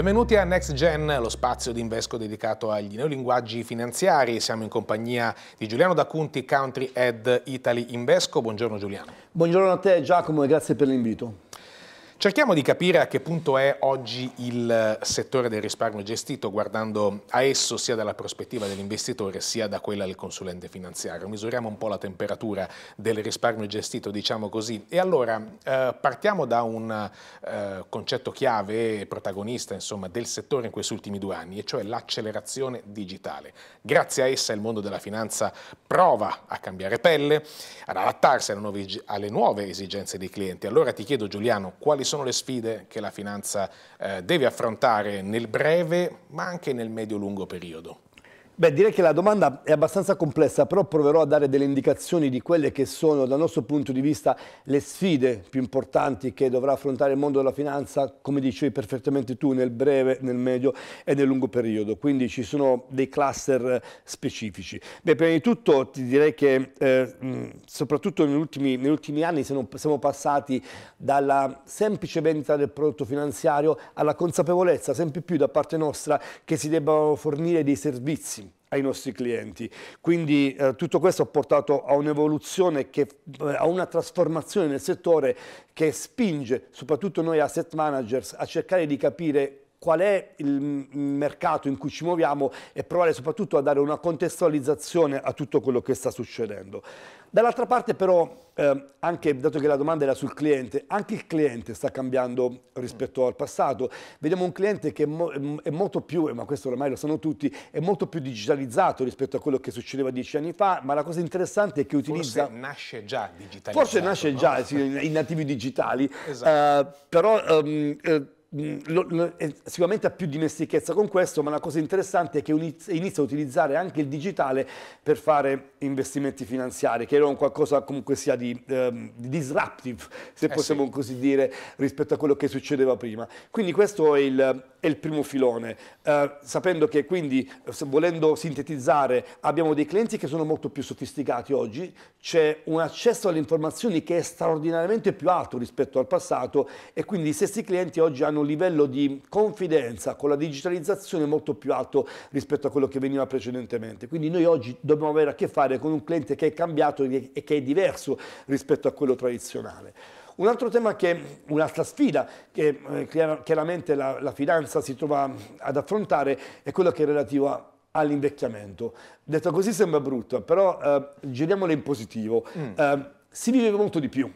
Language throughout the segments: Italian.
Benvenuti a Next Gen, lo spazio di Invesco dedicato agli neolinguaggi finanziari. Siamo in compagnia di Giuliano D'Acunti, Country Head Italy Invesco. Buongiorno Giuliano. Buongiorno a te Giacomo e grazie per l'invito. Cerchiamo di capire a che punto è oggi il eh, settore del risparmio gestito guardando a esso sia dalla prospettiva dell'investitore sia da quella del consulente finanziario. Misuriamo un po' la temperatura del risparmio gestito, diciamo così. E allora eh, partiamo da un eh, concetto chiave e protagonista insomma, del settore in questi ultimi due anni, e cioè l'accelerazione digitale. Grazie a essa il mondo della finanza prova a cambiare pelle, ad adattarsi alle nuove, alle nuove esigenze dei clienti. Allora ti chiedo Giuliano, quali sono le sfide che la finanza eh, deve affrontare nel breve ma anche nel medio-lungo periodo? Beh, direi che la domanda è abbastanza complessa, però proverò a dare delle indicazioni di quelle che sono, dal nostro punto di vista, le sfide più importanti che dovrà affrontare il mondo della finanza, come dicevi perfettamente tu, nel breve, nel medio e nel lungo periodo. Quindi ci sono dei cluster eh, specifici. Beh, prima di tutto ti direi che, eh, soprattutto negli ultimi, negli ultimi anni, siamo, siamo passati dalla semplice vendita del prodotto finanziario alla consapevolezza sempre più da parte nostra che si debbano fornire dei servizi ai nostri clienti. Quindi eh, tutto questo ha portato a un'evoluzione, eh, a una trasformazione nel settore che spinge soprattutto noi asset managers a cercare di capire qual è il mercato in cui ci muoviamo e provare soprattutto a dare una contestualizzazione a tutto quello che sta succedendo. Dall'altra parte però, eh, anche dato che la domanda era sul cliente, anche il cliente sta cambiando rispetto al passato. Vediamo un cliente che è, mo è molto più, ma questo ormai lo sanno tutti, è molto più digitalizzato rispetto a quello che succedeva dieci anni fa, ma la cosa interessante è che utilizza... Forse nasce già digitalizzato. Forse nasce no? già, sì, i nativi digitali, esatto. eh, però... Um, eh, Mm, lo, lo, sicuramente ha più dimestichezza con questo, ma la cosa interessante è che inizia a utilizzare anche il digitale per fare investimenti finanziari, che era un qualcosa comunque sia di, um, di disruptive, se eh possiamo sì. così dire, rispetto a quello che succedeva prima. Quindi questo è il, è il primo filone, eh, sapendo che quindi, volendo sintetizzare, abbiamo dei clienti che sono molto più sofisticati oggi, c'è un accesso alle informazioni che è straordinariamente più alto rispetto al passato e quindi gli stessi clienti oggi hanno un livello di confidenza con la digitalizzazione molto più alto rispetto a quello che veniva precedentemente. Quindi noi oggi dobbiamo avere a che fare con un cliente che è cambiato e che è diverso rispetto a quello tradizionale. Un altro tema che, un'altra sfida che eh, chiaramente la, la finanza si trova ad affrontare è quella che è relativa all'invecchiamento. Detto così sembra brutto, però eh, giriamolo in positivo. Mm. Eh, si vive molto di più.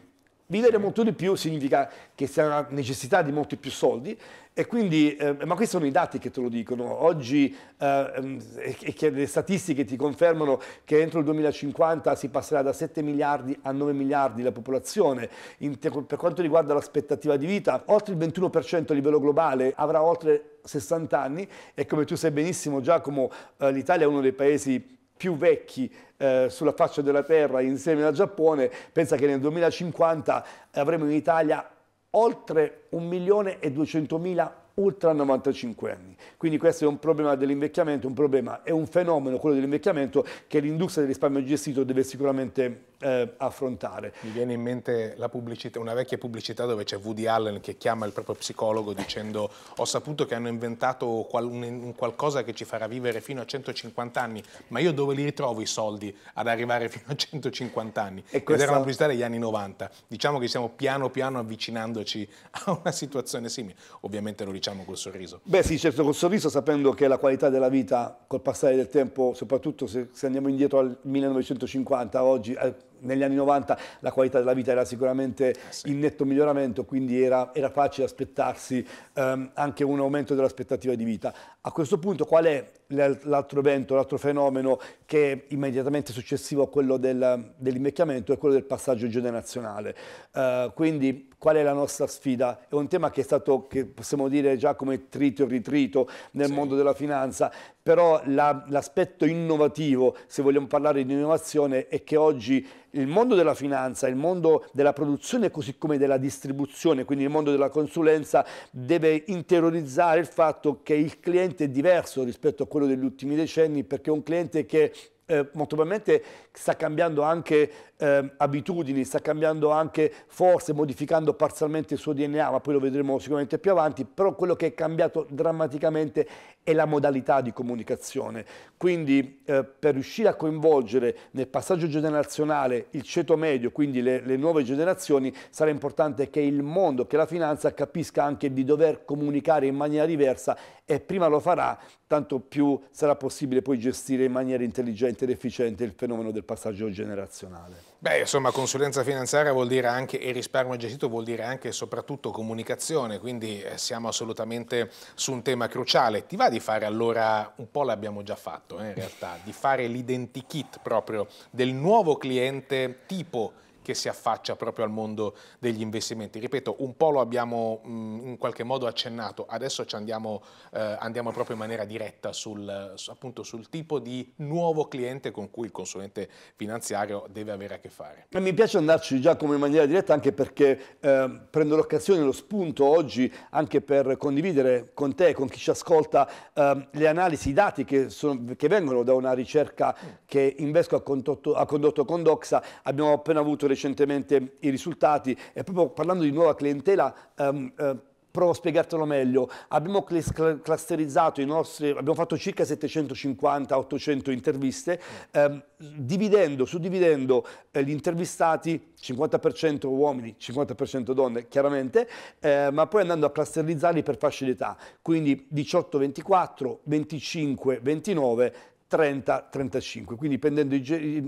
Vivere molto di più significa che si ha una necessità di molti più soldi e quindi, eh, ma questi sono i dati che te lo dicono. Oggi eh, eh, le statistiche ti confermano che entro il 2050 si passerà da 7 miliardi a 9 miliardi la popolazione. In, per quanto riguarda l'aspettativa di vita, oltre il 21% a livello globale avrà oltre 60 anni e come tu sai benissimo Giacomo, eh, l'Italia è uno dei paesi più vecchi eh, sulla faccia della terra insieme al Giappone, pensa che nel 2050 avremo in Italia oltre 1 milione e 200 mila ultra 95 anni. Quindi questo è un problema dell'invecchiamento, un problema, è un fenomeno quello dell'invecchiamento che l'industria del risparmio gestito deve sicuramente eh, affrontare. Mi viene in mente una vecchia pubblicità dove c'è Woody Allen che chiama il proprio psicologo dicendo ho saputo che hanno inventato qual un qualcosa che ci farà vivere fino a 150 anni, ma io dove li ritrovo i soldi ad arrivare fino a 150 anni? E questa... Ed era una pubblicità degli anni 90. Diciamo che stiamo piano piano avvicinandoci a una situazione simile. Ovviamente lo diciamo col sorriso. Beh sì, certo col sorriso sapendo che la qualità della vita col passare del tempo, soprattutto se, se andiamo indietro al 1950, oggi eh, negli anni 90 la qualità della vita era sicuramente eh sì. in netto miglioramento, quindi era, era facile aspettarsi ehm, anche un aumento dell'aspettativa di vita. A questo punto qual è l'altro evento, l'altro fenomeno che è immediatamente successivo a quello del, dell'invecchiamento è quello del passaggio generazionale. Eh, quindi qual è la nostra sfida? È un tema che è stato, che possiamo dire già come trito e ritrito nel sì. mondo della finanza, però l'aspetto innovativo, se vogliamo parlare di innovazione, è che oggi il mondo della finanza, il mondo della produzione così come della distribuzione, quindi il mondo della consulenza, deve interiorizzare il fatto che il cliente è diverso rispetto a quello degli ultimi decenni perché è un cliente che eh, molto probabilmente sta cambiando anche eh, abitudini, sta cambiando anche forse, modificando parzialmente il suo DNA, ma poi lo vedremo sicuramente più avanti, però quello che è cambiato drammaticamente è la modalità di comunicazione. Quindi eh, per riuscire a coinvolgere nel passaggio generazionale il ceto medio, quindi le, le nuove generazioni, sarà importante che il mondo, che la finanza capisca anche di dover comunicare in maniera diversa e prima lo farà, tanto più sarà possibile poi gestire in maniera intelligente essere efficiente il fenomeno del passaggio generazionale. Beh, insomma, consulenza finanziaria vuol dire anche, e risparmio gestito vuol dire anche e soprattutto comunicazione, quindi eh, siamo assolutamente su un tema cruciale. Ti va di fare allora, un po' l'abbiamo già fatto eh, in realtà, di fare l'identikit proprio del nuovo cliente tipo che si affaccia proprio al mondo degli investimenti. Ripeto, un po' lo abbiamo mh, in qualche modo accennato, adesso ci andiamo, eh, andiamo proprio in maniera diretta sul, appunto, sul tipo di nuovo cliente con cui il consulente finanziario deve avere a che fare. Mi piace andarci Giacomo in maniera diretta anche perché eh, prendo l'occasione, lo spunto oggi anche per condividere con te, con chi ci ascolta, eh, le analisi, i dati che, sono, che, vengono da una ricerca mm. che Invesco ha condotto, ha condotto con Doxa. Abbiamo appena avuto le recentemente i risultati e proprio parlando di nuova clientela... Um, uh, provo a spiegartelo meglio. Abbiamo clusterizzato i nostri, abbiamo fatto circa 750-800 interviste, ehm, dividendo, suddividendo eh, gli intervistati, 50% uomini, 50% donne, chiaramente, eh, ma poi andando a clusterizzarli per fasce d'età, quindi 18-24, 25-29, 30-35, quindi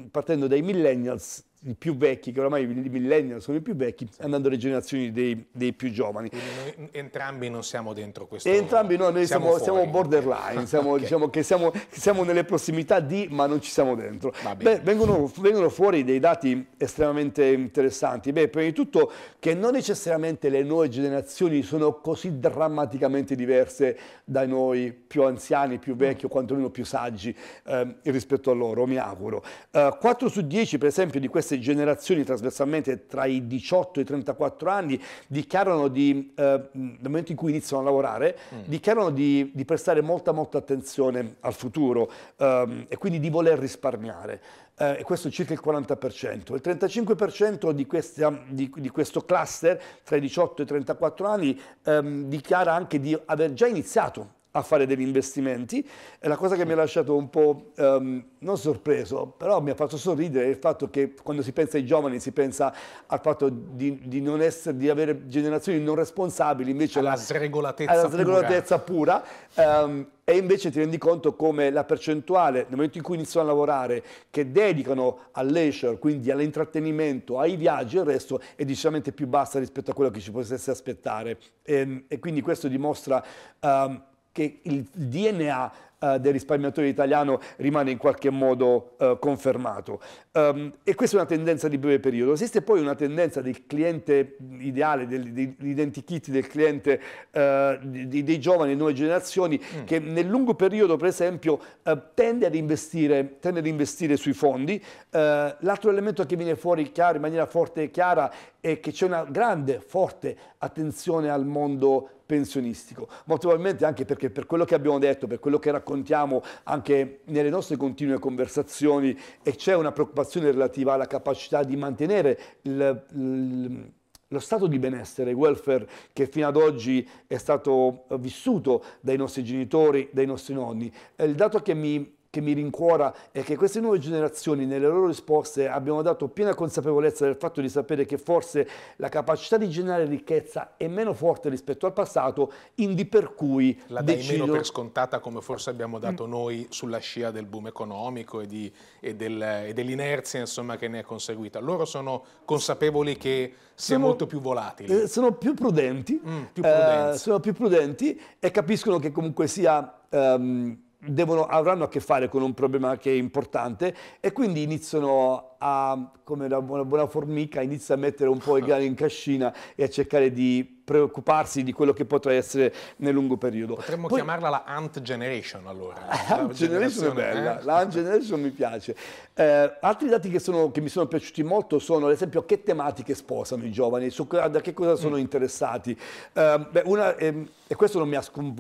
partendo dai millennials i più vecchi, che oramai i millennial sono i più vecchi, andando alle generazioni dei, dei più giovani. Noi, entrambi non siamo dentro questo. Entrambi no, noi siamo, siamo, siamo borderline, siamo, okay. diciamo che siamo, siamo, nelle prossimità di, ma non ci siamo dentro. Beh, vengono, vengono, fuori dei dati estremamente interessanti. Beh, prima di tutto che non necessariamente le nuove generazioni sono così drammaticamente diverse da noi più anziani, più vecchi o quantomeno più saggi eh, rispetto a loro, mi auguro. Eh, 4 su 10 per esempio di queste diverse generazioni trasversalmente tra i 18 e i 34 anni dichiarano di, eh, nel momento in cui iniziano a lavorare, mm. dichiarano di, di, prestare molta molta attenzione al futuro ehm, e quindi di voler risparmiare. Eh, questo è circa il 40%. Il 35% di, questa, di, di, questo cluster tra i 18 e i 34 anni ehm, dichiara anche di aver già iniziato a fare degli investimenti. E la cosa che mi ha lasciato un po', um, non sorpreso, però mi ha fatto sorridere il fatto che quando si pensa ai giovani si pensa al fatto di, di non essere, di avere generazioni non responsabili, invece alla la, sregolatezza alla pura. Sregolatezza pura um, e invece ti rendi conto come la percentuale, nel momento in cui iniziano a lavorare, che dedicano al leisure, quindi all'intrattenimento, ai viaggi e il resto, è decisamente più bassa rispetto a quello che ci potesse aspettare. E, ehm, e quindi questo dimostra um, che il DNA eh, del risparmiatore italiano rimane in qualche modo eh, confermato. Um, e questa è una tendenza di breve periodo. Esiste poi una tendenza del cliente ideale, dell'identikit del cliente eh, di, dei giovani e nuove generazioni mm. che nel lungo periodo, per esempio, eh, tende ad, investire, tende, ad investire, sui fondi. Eh, l'altro elemento che viene fuori chiaro, in maniera forte e chiara e che c'è una grande, forte attenzione al mondo pensionistico, molto probabilmente anche perché per quello che abbiamo detto, per quello che raccontiamo anche nelle nostre continue conversazioni e c'è una preoccupazione relativa alla capacità di mantenere il, il, lo stato di benessere, il welfare che fino ad oggi è stato vissuto dai nostri genitori, dai nostri nonni. Il dato che mi che mi rincuora è che queste nuove generazioni nelle loro risposte abbiano dato piena consapevolezza del fatto di sapere che forse la capacità di generare ricchezza è meno forte rispetto al passato, indi per cui la dai decido... meno per scontata come forse abbiamo dato mm. noi sulla scia del boom economico e, di, e, del, e dell'inerzia insomma, che ne è conseguita. Loro sono consapevoli che sia sono, molto più volatile. Eh, sono più prudenti, mm, più eh, sono più prudenti e capiscono che comunque sia um, devono, avranno a che fare con un problema che è importante e quindi iniziano a, come una buona, formica, inizia a mettere un po' i grani in cascina e a cercare di preoccuparsi di quello che potrà essere nel lungo periodo. Potremmo Poi, chiamarla la Ant Generation allora. La Ant Generation è bella, eh? la Ant Generation mi piace. Eh, altri dati che, sono, che, mi sono piaciuti molto sono ad esempio che tematiche sposano i giovani, su, da che cosa mm. sono mm. interessati. Eh, beh, una, ehm, e questo non mi,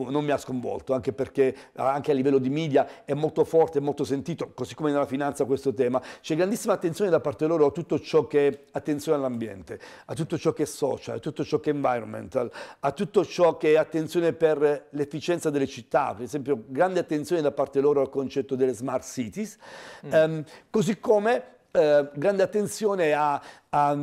non mi, ha sconvolto, anche perché anche a livello di media è molto forte, è molto sentito, così come nella finanza questo tema. C'è grandissima attenzione attenzione da parte loro a tutto ciò che è attenzione all'ambiente, a tutto ciò che è social, a tutto ciò che è environmental, a tutto ciò che è attenzione per l'efficienza delle città, per esempio grande attenzione da parte loro al concetto delle smart cities, mm. um, così come eh, grande attenzione a, a,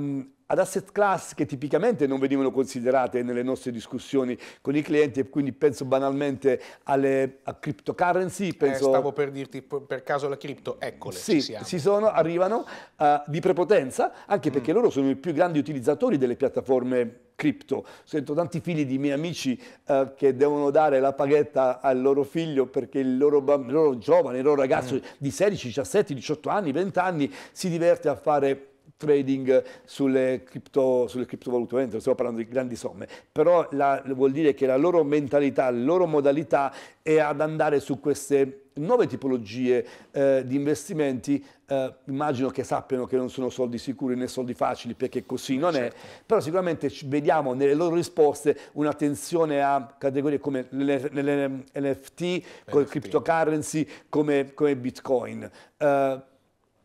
ad asset class che tipicamente non venivano considerate nelle nostre discussioni con i clienti e quindi penso banalmente alle, a cryptocurrency. Eh, penso... Eh, stavo per dirti per caso la cripto, eccole. Sì, si sono, arrivano uh, di prepotenza anche perché mm. loro sono i più grandi utilizzatori delle piattaforme cripto. Sento tanti figli di miei amici eh, che devono dare la paghetta al loro figlio perché il loro, il loro giovane, il loro ragazzo mm. di 16, 17, 18 anni, 20 anni si diverte a fare trading sulle, cripto, sulle criptovalute, ovviamente non stiamo parlando di grandi somme, però la, vuol dire che la loro mentalità, la loro modalità è ad andare su queste nuove tipologie eh, di investimenti, eh, immagino che sappiano che non sono soldi sicuri né soldi facili perché così non certo. è, però sicuramente vediamo nelle loro risposte un'attenzione a categorie come l'NFT, con cryptocurrency, come, come Bitcoin. Eh,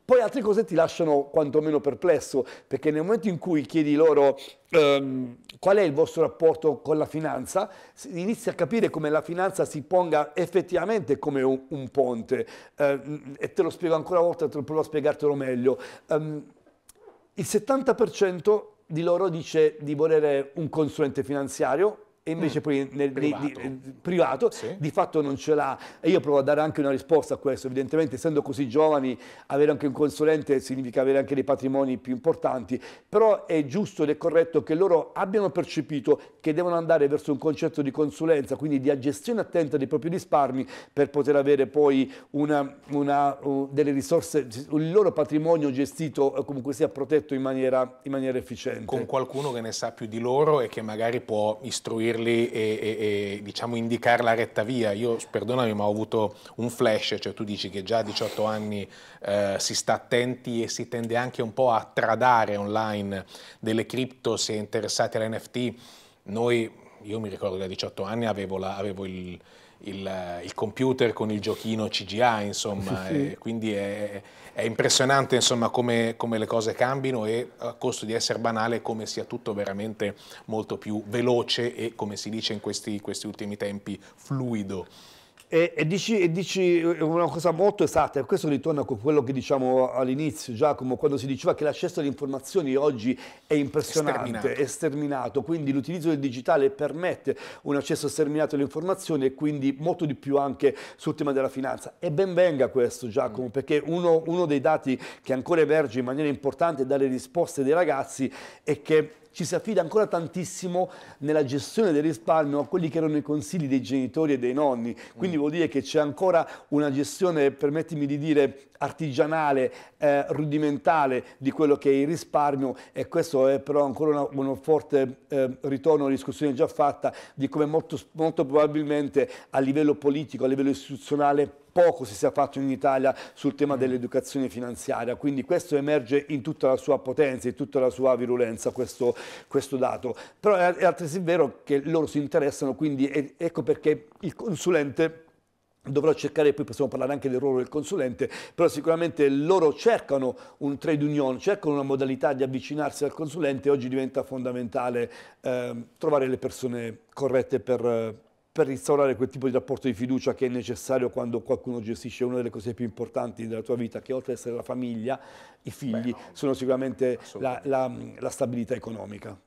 poi altre cose ti lasciano quantomeno perplesso, perché nel momento in cui chiedi loro ehm, qual è il vostro rapporto con la finanza, inizi a capire come la finanza si ponga effettivamente come un, un ponte. Eh, e te lo spiego ancora una volta, provo a spiegartelo meglio. Um, il 70% di loro dice di volere un consulente finanziario e invece mm. poi nel, privato, di, di, eh, privato sì. di, fatto non ce l'ha. E io provo a dare anche una risposta a questo, evidentemente essendo così giovani avere anche un consulente significa avere anche dei patrimoni più importanti, però è giusto ed è corretto che loro abbiano percepito che devono andare verso un concetto di consulenza, quindi di gestione attenta dei propri risparmi per poter avere poi una, una, uh, delle risorse, il loro patrimonio gestito eh, comunque sia protetto in maniera, in maniera efficiente. Con qualcuno che ne sa più di loro e che magari può istruire seguirli e, e, e diciamo, indicare la retta via. Io, perdonami, ma ho avuto un flash, cioè tu dici che già a 18 anni eh, si sta attenti e si tende anche un po' a tradare online delle cripto se interessati all'NFT. Noi, io mi ricordo che a 18 anni avevo, la, avevo il il, il, computer con il giochino CGA, insomma, quindi è, è impressionante insomma, come, come, le cose cambino e a costo di essere banale come sia tutto veramente molto più veloce e come si dice in questi, questi ultimi tempi fluido. E, e, dici, e, dici, eh, una cosa molto esatta, e questo ritorna con quello che diciamo all'inizio, Giacomo, quando si diceva che l'accesso alle informazioni oggi è impressionante, esterminato. è sterminato, quindi l'utilizzo del digitale permette un accesso sterminato alle informazioni e quindi molto di più anche sul tema della finanza. E ben venga questo Giacomo, mm. perché uno, uno dei dati che ancora emerge in maniera importante dalle risposte dei ragazzi è che ci si affida ancora tantissimo nella gestione del risparmio a quelli che erano i consigli dei genitori e dei nonni, quindi mm. vuol dire che c'è ancora una gestione, permettimi di dire, artigianale, eh, rudimentale di quello che è il risparmio e questo è però ancora un forte eh, ritorno alla discussione già fatta di come molto, molto probabilmente a livello politico, a livello istituzionale poco si sia fatto in Italia sul tema mm. dell'educazione finanziaria, quindi questo emerge in tutta la sua potenza, in tutta la sua virulenza questo, questo dato, però è altresì vero che loro si interessano, quindi è, ecco perché il consulente dovrò cercare, poi possiamo parlare anche del ruolo del consulente, però sicuramente loro cercano un trade union, cercano una modalità di avvicinarsi al consulente, oggi diventa fondamentale eh, trovare le persone corrette per, per instaurare quel tipo di rapporto di fiducia che è necessario quando qualcuno gestisce una delle cose più importanti della tua vita, che oltre ad essere la famiglia, i figli, Beh, no. sono sicuramente la, la, la stabilità economica.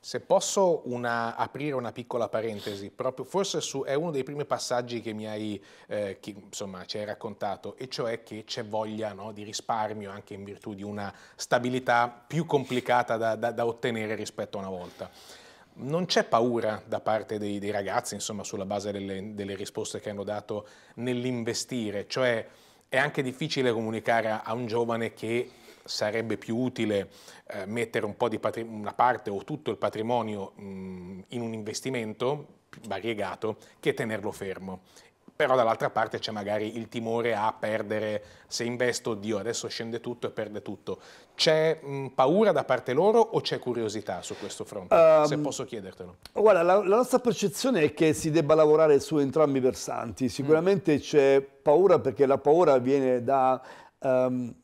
Se posso una, aprire una piccola parentesi, proprio, forse su, è uno dei primi passaggi che mi hai, eh, che, insomma, ci hai raccontato, e cioè che c'è voglia no, di risparmio anche in virtù di una stabilità più complicata da, da, da ottenere rispetto a una volta. Non c'è paura da parte dei, dei ragazzi, insomma, sulla base delle, delle risposte che hanno dato nell'investire, cioè è anche difficile comunicare a un giovane che sarebbe più utile eh, mettere un po di una parte o tutto il patrimonio mh, in un investimento variegato che tenerlo fermo però dall'altra parte c'è magari il timore a perdere, se investo, Dio, adesso scende tutto e perde tutto. C'è paura da parte loro o c'è curiosità su questo fronte? Um, se ehm, posso chiedertelo. Guarda, la, la, nostra percezione è che si debba lavorare su entrambi i versanti. Sicuramente mm. c'è paura perché la paura viene da um,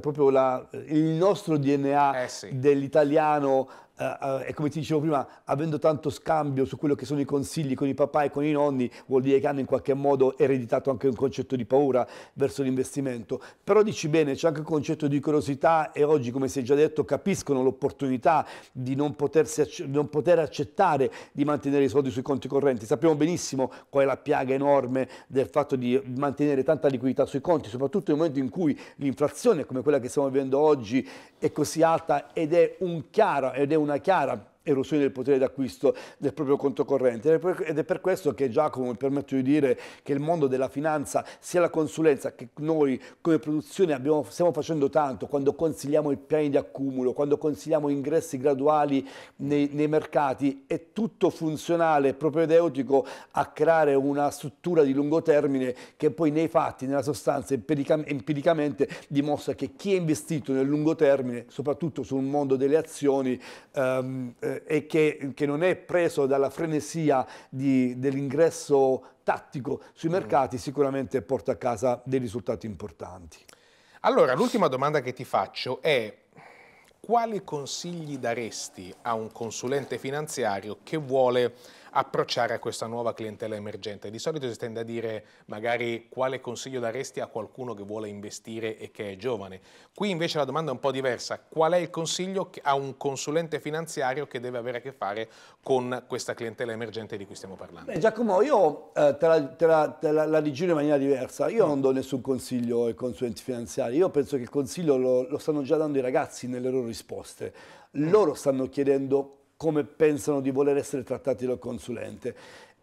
proprio la, il nostro DNA eh sì. dell'italiano Uh, e come ti dicevo prima, avendo tanto scambio su quello che sono i consigli con i papà e con i nonni, vuol dire che hanno in qualche modo ereditato anche un concetto di paura verso l'investimento. Però dici bene, c'è anche un concetto di curiosità e oggi, come si è già detto, capiscono l'opportunità di non, potersi, non poter accettare di mantenere i soldi sui conti correnti. Sappiamo benissimo qual è la piaga enorme del fatto di mantenere tanta liquidità sui conti, soprattutto nel momento in cui l'inflazione, come quella che stiamo vivendo oggi, è così alta ed è un chiaro ed è un una chiara erosione del potere d'acquisto del proprio conto corrente ed è per questo che Giacomo mi permetto di dire che il mondo della finanza sia la consulenza che noi come produzione abbiamo, stiamo facendo tanto quando consigliamo i piani di accumulo, quando consigliamo ingressi graduali nei, nei mercati è tutto funzionale, propedeutico a creare una struttura di lungo termine che poi nei fatti, nella sostanza empiricamente dimostra che chi è investito nel lungo termine, soprattutto sul mondo delle azioni, ehm, eh, eh, e che, che, non è preso dalla frenesia dell'ingresso tattico sui mm. mercati, sicuramente porta a casa dei risultati importanti. Allora, l'ultima domanda che ti faccio è quali consigli daresti a un consulente finanziario che vuole approcciare a questa nuova clientela emergente? Di solito si tende a dire magari quale consiglio daresti a qualcuno che vuole investire e che è giovane. Qui invece la domanda è un po' diversa. Qual è il consiglio a un consulente finanziario che deve avere a che fare con questa clientela emergente di cui stiamo parlando? Beh, Giacomo, io eh, te, la, te, la, te la, la, rigiro in maniera diversa. Io mm. non do nessun consiglio ai consulenti finanziari. Io penso che il consiglio lo, lo stanno già dando i ragazzi nelle loro risposte. Loro stanno chiedendo come pensano di voler essere trattati dal consulente.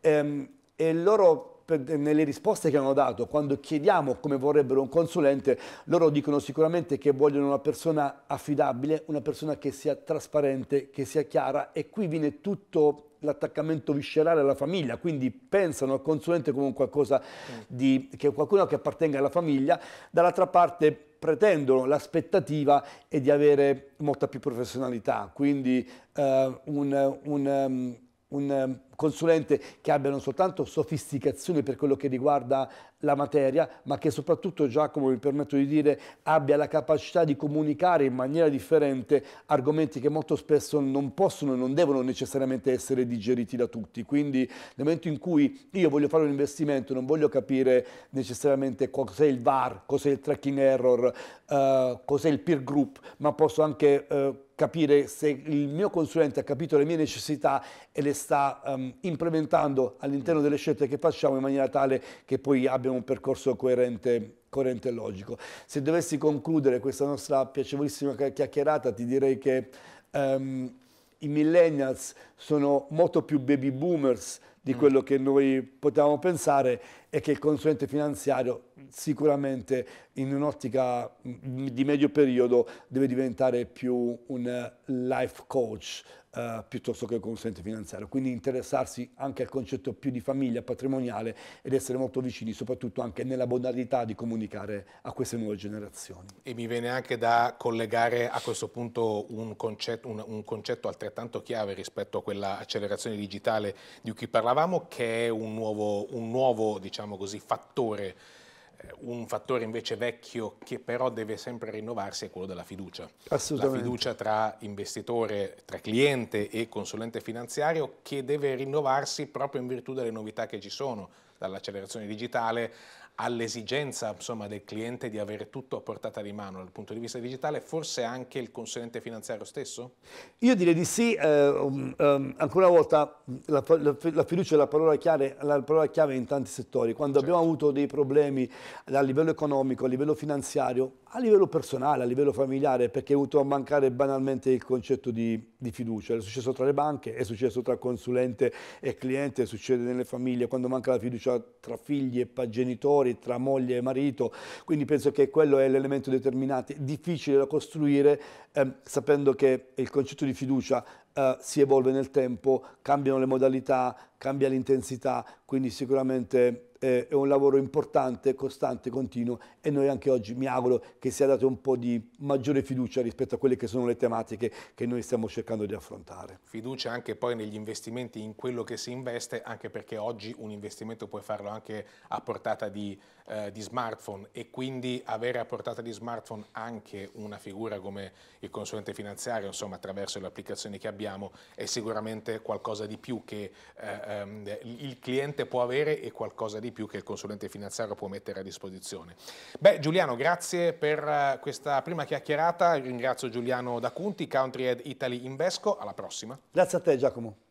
Ehm, e, loro nelle risposte che hanno dato, quando chiediamo come vorrebbero un consulente, loro dicono sicuramente che vogliono una persona affidabile, una persona che sia trasparente, che sia chiara e qui viene tutto l'attaccamento viscerale alla famiglia, quindi pensano al consulente come un qualcosa mm. di, che qualcuno che appartenga alla famiglia, dall'altra parte pretendono, l'aspettativa è di avere molta più professionalità, quindi eh, un, un, ehm, un ehm, consulente che abbia non soltanto sofisticazione per quello che riguarda la materia, ma che soprattutto, Giacomo, mi permetto di dire, abbia la capacità di comunicare in maniera differente argomenti che molto spesso non possono e non devono necessariamente essere digeriti da tutti. Quindi nel momento in cui io voglio fare un investimento, non voglio capire necessariamente cos'è il VAR, cos'è il tracking error, eh, cos'è il peer group, ma posso anche... Eh, capire se il mio consulente ha capito le mie necessità e le sta um, implementando all'interno delle scelte che facciamo in maniera tale che poi abbiano un percorso coerente coerente e logico. Se dovessi concludere questa nostra piacevolissima chiacchierata ti direi che um, i millennials sono molto più baby boomers di mm. quello che noi potevamo pensare e che il consulente finanziario sicuramente in un'ottica mm, di medio periodo deve diventare più un eh, life coach, eh, piuttosto che consulente finanziario, quindi interessarsi anche al concetto più di famiglia patrimoniale ed essere molto vicini soprattutto anche nella modalità di comunicare a queste nuove generazioni. E mi viene anche da collegare a questo punto un concetto, un, un concetto altrettanto chiave rispetto a quella accelerazione digitale di cui parlavamo che è un nuovo, un nuovo diciamo così, fattore eh, un fattore invece vecchio che però deve sempre rinnovarsi è quello della fiducia. Assolutamente. La fiducia tra investitore, tra cliente e consulente finanziario che deve rinnovarsi proprio in virtù delle novità che ci sono, dall'accelerazione digitale all'esigenza insomma, del cliente di avere tutto a portata di mano dal punto di vista digitale, forse anche il consulente finanziario stesso? Io direi di sì, eh, um, um, ancora una volta la, la, la, fiducia è la parola, chiave, la parola chiave in tanti settori, quando certo. abbiamo avuto dei problemi a livello economico, a livello finanziario, a livello personale, a livello familiare, perché è venuto a mancare banalmente il concetto di, di, fiducia. È successo tra le banche, è successo tra consulente e cliente, succede nelle famiglie, quando manca la fiducia tra figli e genitori, tra moglie e marito. Quindi penso che quello è l'elemento determinante, difficile da costruire, ehm, sapendo che il concetto di fiducia eh, si evolve nel tempo, cambiano le modalità, cambia l'intensità, quindi sicuramente eh, è un lavoro importante, costante, continuo e noi anche oggi mi auguro che sia dato un po' di maggiore fiducia rispetto a quelle che sono le tematiche che noi stiamo cercando di affrontare. Fiducia anche poi negli investimenti in quello che si investe, anche perché oggi un investimento puoi farlo anche a portata di, eh, di smartphone e quindi avere a portata di smartphone anche una figura come il consulente finanziario, insomma attraverso le applicazioni che abbiamo, è sicuramente qualcosa di più che eh, ehm, il cliente può avere e qualcosa di più più che il consulente finanziario può mettere a disposizione. Beh Giuliano, grazie per eh, questa prima chiacchierata, ringrazio Giuliano D'Acunti, Country Head Italy Invesco, alla prossima. Grazie a te Giacomo.